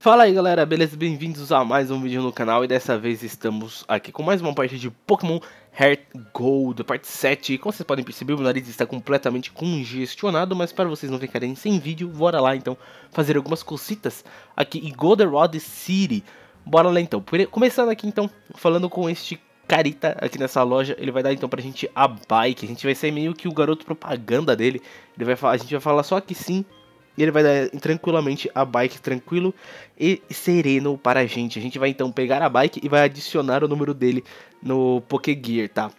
Fala aí galera, beleza? Bem-vindos a mais um vídeo no canal e dessa vez estamos aqui com mais uma parte de Pokémon Heart Gold, parte 7. como vocês podem perceber, meu nariz está completamente congestionado, mas para vocês não ficarem sem vídeo, bora lá então fazer algumas cositas aqui em Goldenrod City. Bora lá então, começando aqui então, falando com este carita aqui nessa loja, ele vai dar então pra gente a bike, a gente vai ser meio que o garoto propaganda dele, ele vai falar, a gente vai falar só que sim, e ele vai dar eh, tranquilamente a bike tranquilo e sereno para a gente. A gente vai então pegar a bike e vai adicionar o número dele no Pokégear, tá?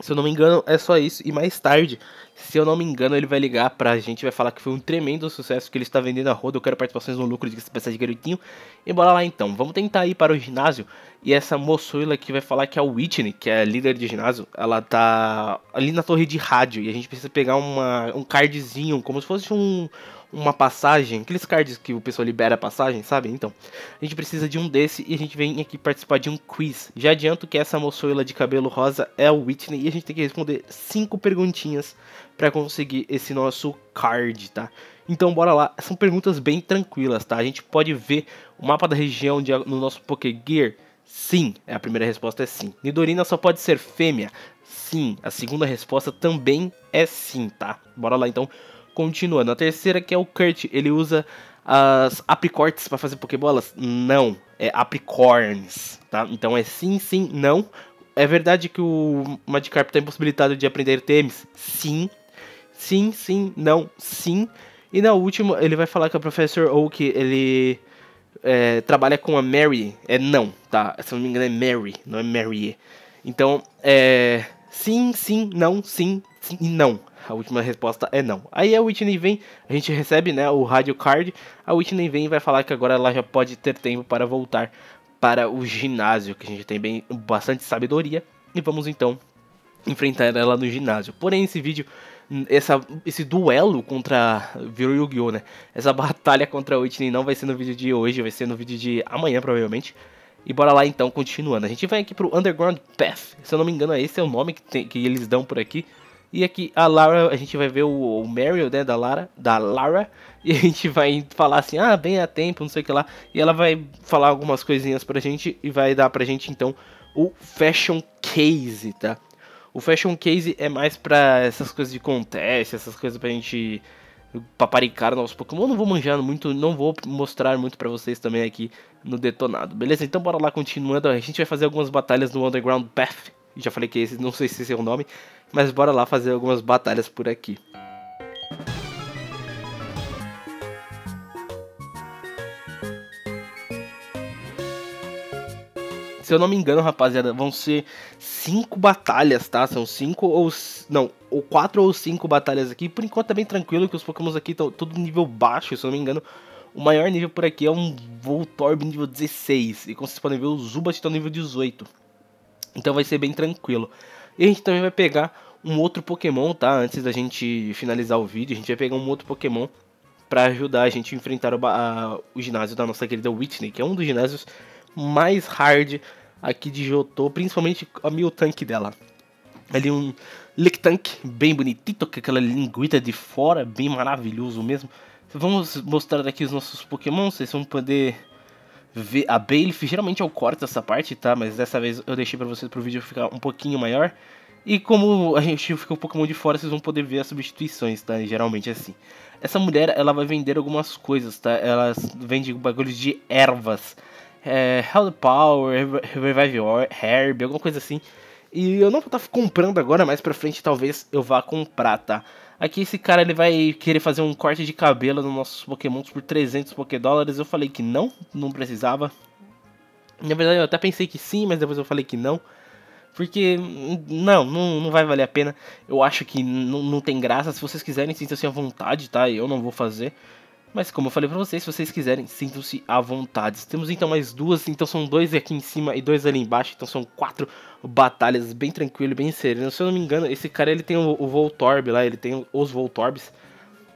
Se eu não me engano, é só isso. E mais tarde, se eu não me engano, ele vai ligar pra gente, vai falar que foi um tremendo sucesso que ele está vendendo a roda. Eu quero participações no lucro de peça de garotinho. E bora lá então. Vamos tentar ir para o ginásio. E essa moçoila que vai falar que é a Whitney, que é a líder de ginásio, ela tá ali na torre de rádio. E a gente precisa pegar uma, um cardzinho, como se fosse um, uma passagem, aqueles cards que o pessoal libera a passagem, sabe? Então, a gente precisa de um desse e a gente vem aqui participar de um quiz. Já adianto que essa moçoila de cabelo rosa é o Whitney e a gente tem que responder cinco perguntinhas para conseguir esse nosso card, tá? Então bora lá, são perguntas bem tranquilas, tá? A gente pode ver o mapa da região de, no nosso Pokégear. Sim, a primeira resposta é sim. Nidorina só pode ser fêmea? Sim. A segunda resposta também é sim, tá? Bora lá então. Continuando, a terceira que é o Kurt, ele usa as apricortes para fazer pokebolas? Não, é apricorns, tá? Então é sim, sim, não. É verdade que o Magikarp está impossibilitado de aprender temes? Sim. Sim, sim, não, sim. E na última, ele vai falar que o Professor Oak, ele é, trabalha com a Mary. É não, tá? Se não me engano é Mary, não é Mary. Então, é... Sim, sim, não, sim, sim e não. A última resposta é não. Aí a Whitney vem, a gente recebe né, o radio card. A Whitney vem e vai falar que agora ela já pode ter tempo para voltar para o ginásio, que a gente tem bem, bastante sabedoria. E vamos então enfrentar ela no ginásio. Porém, esse vídeo, essa, esse duelo contra. Viru Yu-Gi-Oh! né? Essa batalha contra a Whitney não vai ser no vídeo de hoje, vai ser no vídeo de amanhã, provavelmente. E bora lá então, continuando. A gente vai aqui pro Underground Path. Se eu não me engano, esse é o nome que, tem, que eles dão por aqui. E aqui a Lara, a gente vai ver o, o Meryl, né, da Lara, da Lara, e a gente vai falar assim, ah, bem a tempo, não sei o que lá. E ela vai falar algumas coisinhas pra gente e vai dar pra gente então o fashion case, tá? O fashion case é mais pra essas coisas de contest, essas coisas pra gente paparicar nossos Pokémon. Não vou manjar muito, não vou mostrar muito para vocês também aqui no detonado, beleza? Então bora lá continuando. A gente vai fazer algumas batalhas no Underground Path. Já falei que esse, não sei se esse é o nome, mas bora lá fazer algumas batalhas por aqui. se eu não me engano, rapaziada, vão ser cinco batalhas, tá? São cinco ou. Não, ou quatro ou cinco batalhas aqui. Por enquanto é bem tranquilo, que os Pokémons aqui estão todo nível baixo, se eu não me engano. O maior nível por aqui é um Voltorb nível 16. E como vocês podem ver, o Zubat está no nível 18. Então vai ser bem tranquilo. E a gente também vai pegar um outro Pokémon, tá? Antes da gente finalizar o vídeo, a gente vai pegar um outro Pokémon para ajudar a gente a enfrentar o, a, o, ginásio da nossa querida Whitney, que é um dos ginásios mais hard aqui de Jotô, principalmente a mil tank dela. Ali um Tank bem bonitito, com aquela linguita de fora, bem maravilhoso mesmo. Vamos mostrar aqui os nossos Pokémon, vocês vão poder a Bailey geralmente eu é corto essa parte, tá? Mas dessa vez eu deixei para vocês pro vídeo ficar um pouquinho maior. E como a gente ficou um Pokémon de fora, vocês vão poder ver as substituições, tá? Geralmente é assim. Essa mulher, ela vai vender algumas coisas, tá? Ela vende bagulhos de ervas. É, Health Power, Revive Herb, alguma coisa assim. E eu não vou estar tá comprando agora, mais pra frente talvez eu vá comprar, tá? Aqui esse cara ele vai querer fazer um corte de cabelo nos nossos pokémons por 300 pokédólares. Eu falei que não, não precisava. Na verdade eu até pensei que sim, mas depois eu falei que não. Porque não, não, não vai valer a pena. Eu acho que não, tem graça. Se vocês quiserem, sintam-se à vontade, tá? Eu não vou fazer. Mas como eu falei pra vocês, se vocês quiserem, sintam-se à vontade. Temos então mais duas, então são dois aqui em cima e dois ali embaixo, então são quatro batalhas bem tranquilo, bem sereno. Se eu não me engano, esse cara ele tem o, o Voltorb lá, ele tem os Voltorbs.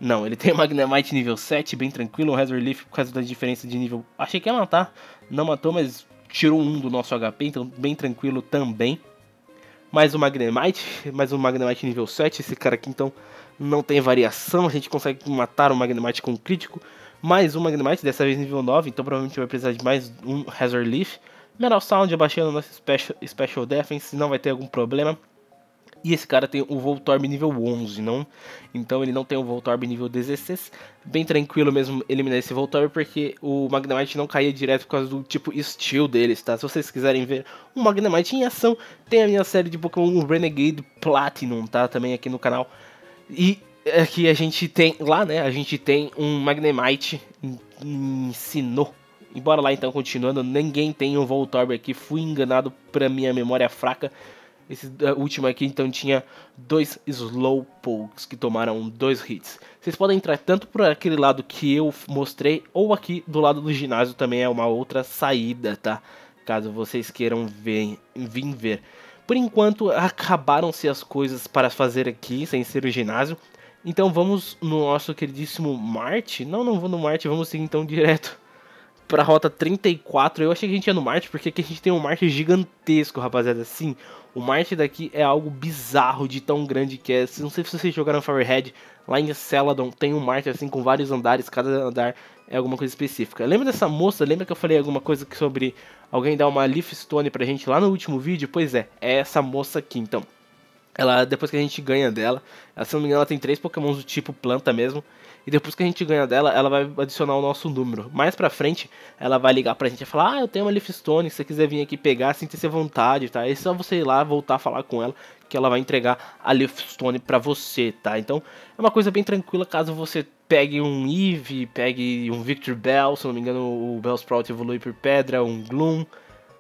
Não, ele tem o Magnemite nível 7, bem tranquilo, o Razor Leaf por causa da diferença de nível. Achei que ia matar, não matou, mas tirou um do nosso HP, então bem tranquilo também. Mais um Magnemite, mais um Magnemite nível 7, esse cara aqui então não tem variação, a gente consegue matar o Magnemite com um crítico, mais um Magnemite, dessa vez nível 9, então provavelmente vai precisar de mais um Hazard Leaf. Metal Sound abaixando nosso special, special Defense, não vai ter algum problema. E esse cara tem o Voltorb nível 11, não? Então ele não tem o Voltorb nível 16. Bem tranquilo mesmo eliminar esse Voltorb, porque o Magnemite não caía direto por causa do tipo Steel deles, tá? Se vocês quiserem ver o Magnemite em ação, tem a minha série de Pokémon Renegade Platinum, tá? Também aqui no canal. E aqui é a gente tem. Lá, né? A gente tem um Magnemite ensinou. Embora lá então, continuando, ninguém tem um Voltorb aqui. Fui enganado pra minha memória fraca. Esse é, último aqui então tinha dois Slowpokes que tomaram dois hits. Vocês podem entrar tanto por aquele lado que eu mostrei, ou aqui do lado do ginásio também é uma outra saída, tá? Caso vocês queiram ver, vir ver. Por enquanto, acabaram-se as coisas para fazer aqui, sem ser o ginásio. Então vamos no nosso queridíssimo Marte. Não, não vou no Marte, vamos seguir então direto para a rota 34. Eu achei que a gente ia no Marte, porque aqui a gente tem um Marte gigantesco, rapaziada. Sim, o Marte daqui é algo bizarro de tão grande que é. Não sei se vocês jogaram Firehead, lá em Celadon tem um Marte assim com vários andares, cada andar é alguma coisa específica. Lembra dessa moça? Lembra que eu falei alguma coisa sobre Alguém dá uma Leaf Stone pra gente lá no último vídeo? Pois é, é essa moça aqui. Então, ela, depois que a gente ganha dela, ela, se não me engano, ela tem três pokémons do tipo planta mesmo. E depois que a gente ganha dela, ela vai adicionar o nosso número. Mais pra frente, ela vai ligar pra gente e falar: Ah, eu tenho uma Stone se você quiser vir aqui pegar, sinta-se à vontade, tá? É só você ir lá, voltar a falar com ela, que ela vai entregar a Stone pra você, tá? Então, é uma coisa bem tranquila caso você pegue um Eve, pegue um Victor Bell, se não me engano, o Bellsprout evolui por pedra, um Gloom.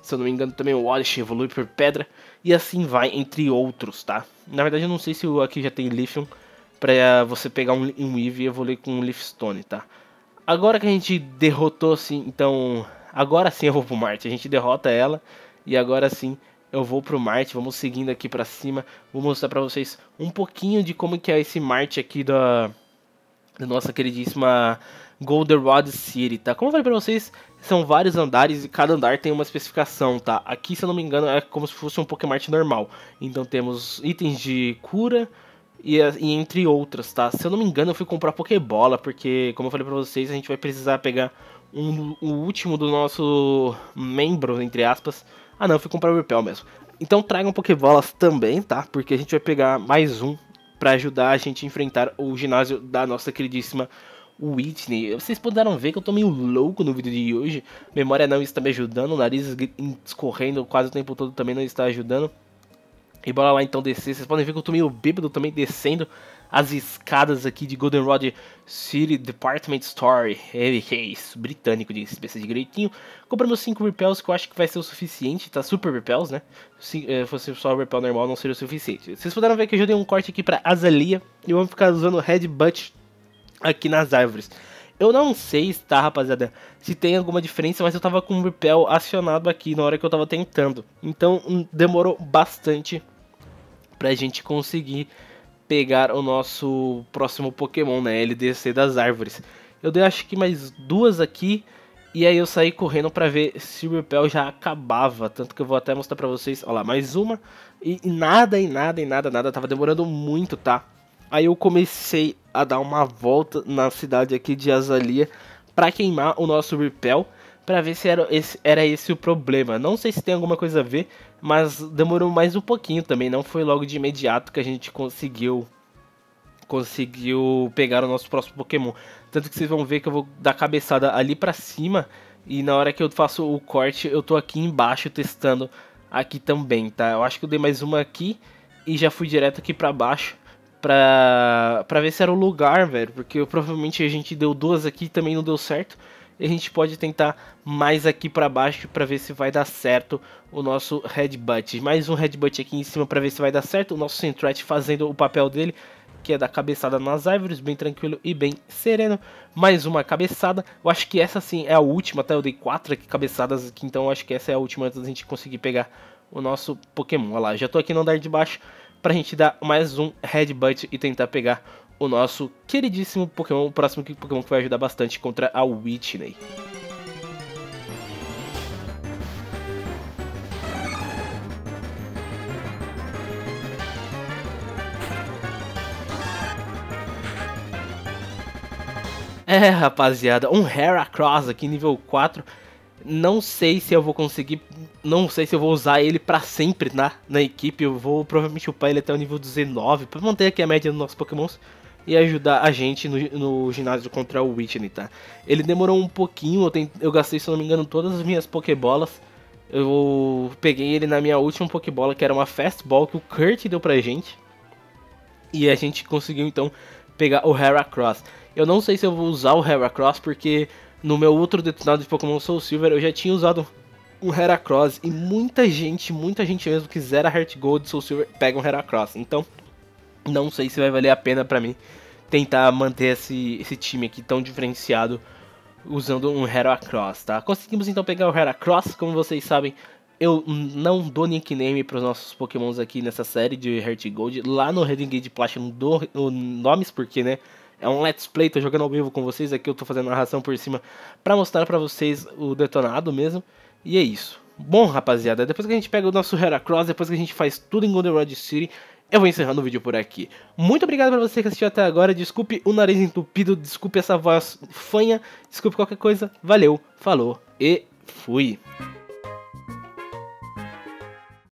Se eu não me engano, também o Oddish evolui por pedra. E assim vai, entre outros, tá? Na verdade, eu não sei se aqui já tem Lithium pra você pegar um, um Eve e evoluir com um Leafstone, tá? Agora que a gente derrotou, assim, então... Agora sim eu vou pro Marte. A gente derrota ela. E agora sim eu vou pro Marte, vamos seguindo aqui para cima, vou mostrar para vocês um pouquinho de como que é esse Marte aqui da da nossa queridíssima Goldenrod City, tá? Como eu falei pra vocês, são vários andares e cada andar tem uma especificação, tá? Aqui, se eu não me engano, é como se fosse um Pokémon normal. Então temos itens de cura, e, e, entre outras, tá? Se eu não me engano, eu fui comprar Pokébola, porque, como eu falei pra vocês, a gente vai precisar pegar um, o último do nosso membro, entre aspas. Ah, não, eu fui comprar o Repel mesmo. Então tragam Pokébolas também, tá? Porque a gente vai pegar mais um para ajudar a gente a enfrentar o ginásio da nossa queridíssima Whitney. Vocês puderam ver que eu tô meio louco no vídeo de hoje. Memória não está me ajudando, o nariz escorrendo quase o tempo todo também não está ajudando. E bora lá então descer. Vocês podem ver que eu tô meio bêbado também descendo as escadas aqui de Goldenrod City Department Store. É isso, britânico de espécie de direitinho. Comprei meus 5 repels que eu acho que vai ser o suficiente. Tá super repels, né? Eh, se eh, fosse só o repel normal não seria o suficiente. Vocês puderam ver que eu já dei um corte aqui pra Azalia. E vamos ficar usando Headbutt aqui nas árvores. Eu não sei, tá, rapaziada, se tem alguma diferença, mas eu tava com o repel acionado aqui na hora que eu tava tentando. Então hum, demorou bastante para gente conseguir pegar o nosso próximo Pokémon, né? Ele descer das árvores. Eu dei acho que mais duas aqui. E aí eu saí correndo para ver se o Repel já acabava. Tanto que eu vou até mostrar para vocês. Olha lá, mais uma. E, e nada, e nada, e nada, nada. Tava demorando muito, tá? Aí eu comecei a dar uma volta na cidade aqui de Azalia para queimar o nosso Repel. Pra ver se era esse, era esse o problema. Não sei se tem alguma coisa a ver, mas demorou mais um pouquinho também, não foi logo de imediato que a gente conseguiu conseguiu pegar o nosso próximo Pokémon. Tanto que vocês vão ver que eu vou dar cabeçada ali para cima e na hora que eu faço o corte, eu tô aqui embaixo testando aqui também, tá? Eu acho que eu dei mais uma aqui e já fui direto aqui para baixo pra, para ver se era o lugar, velho. Porque eu, provavelmente a gente deu duas aqui e também não deu certo e a gente pode tentar mais aqui para baixo para ver se vai dar certo o nosso headbutt. Mais um headbutt aqui em cima para ver se vai dar certo. O nosso Sentret fazendo o papel dele, que é da cabeçada nas árvores, bem tranquilo e bem sereno. Mais uma cabeçada. Eu acho que essa sim é a última, tá? Eu dei quatro aqui cabeçadas aqui, então eu acho que essa é a última antes da gente conseguir pegar o nosso Pokémon. Olha lá, já tô aqui no andar de baixo pra gente dar mais um headbutt e tentar pegar o nosso queridíssimo Pokémon, o próximo Pokémon que vai ajudar bastante contra a Whitney. É, rapaziada, um Heracross aqui nível 4. Não sei se eu vou conseguir, não sei se eu vou usar ele para sempre na, na equipe. Eu vou provavelmente upar ele até o nível 19 para manter aqui a média dos nossos Pokémons e ajudar a gente no, no ginásio contra o Whitney, tá? Ele demorou um pouquinho, eu, eu gastei, se não me engano, todas as minhas Pokébolas. Eu peguei ele na minha última Pokébola, que era uma Fastball que o Kurt deu pra gente. E a gente conseguiu então pegar o Heracross. Eu não sei se eu vou usar o Heracross, porque no meu outro detonado de Pokémon Soul Silver eu já tinha usado um Heracross. E muita gente, muita gente mesmo que zera Heart Gold Soul Silver pega um Heracross. Então não sei se vai valer a pena para mim tentar manter esse, esse time aqui tão diferenciado usando um Heracross, tá? Conseguimos então pegar o Heracross, como vocês sabem, eu não dou nickname para os nossos pokémons aqui nessa série de Heart Gold. Lá no Red Gate Platinum dou nomes, porque, né, é um Let's Play, tô jogando ao vivo com vocês, aqui eu tô fazendo narração por cima para mostrar para vocês o detonado mesmo, e é isso. Bom, rapaziada, depois que a gente pega o nosso Heracross, depois que a gente faz tudo em Golden Road City, eu vou encerrando o vídeo por aqui. Muito obrigado para você que assistiu até agora. Desculpe o nariz entupido, desculpe essa voz fanha, desculpe qualquer coisa. Valeu, falou e fui.